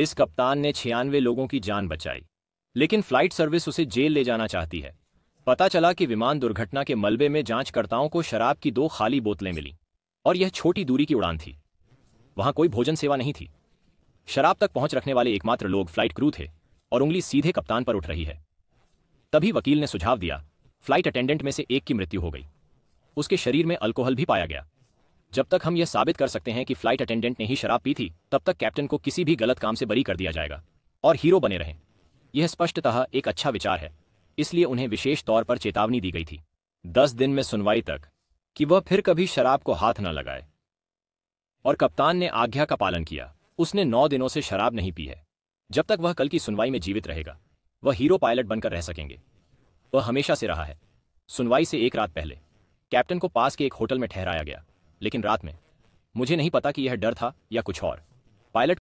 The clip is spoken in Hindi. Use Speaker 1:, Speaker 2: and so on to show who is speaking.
Speaker 1: इस कप्तान ने छियानवे लोगों की जान बचाई लेकिन फ्लाइट सर्विस उसे जेल ले जाना चाहती है पता चला कि विमान दुर्घटना के मलबे में जांचकर्ताओं को शराब की दो खाली बोतलें मिली और यह छोटी दूरी की उड़ान थी वहां कोई भोजन सेवा नहीं थी शराब तक पहुंच रखने वाले एकमात्र लोग फ्लाइट क्रू थे और उंगली सीधे कप्तान पर उठ रही है तभी वकील ने सुझाव दिया फ्लाइट अटेंडेंट में से एक की मृत्यु हो गई उसके शरीर में अल्कोहल भी पाया गया जब तक हम यह साबित कर सकते हैं कि फ्लाइट अटेंडेंट ने ही शराब पी थी तब तक कैप्टन को किसी भी गलत काम से बरी कर दिया जाएगा और हीरो बने रहें यह स्पष्टतः एक अच्छा विचार है इसलिए उन्हें विशेष तौर पर चेतावनी दी गई थी दस दिन में सुनवाई तक कि वह फिर कभी शराब को हाथ न लगाए और कप्तान ने आज्ञा का पालन किया उसने नौ दिनों से शराब नहीं पी है जब तक वह कल की सुनवाई में जीवित रहेगा वह हीरो पायलट बनकर रह सकेंगे वह हमेशा से रहा है सुनवाई से एक रात पहले कैप्टन को पास के एक होटल में ठहराया गया लेकिन रात में मुझे नहीं पता कि यह डर था या कुछ और पायलट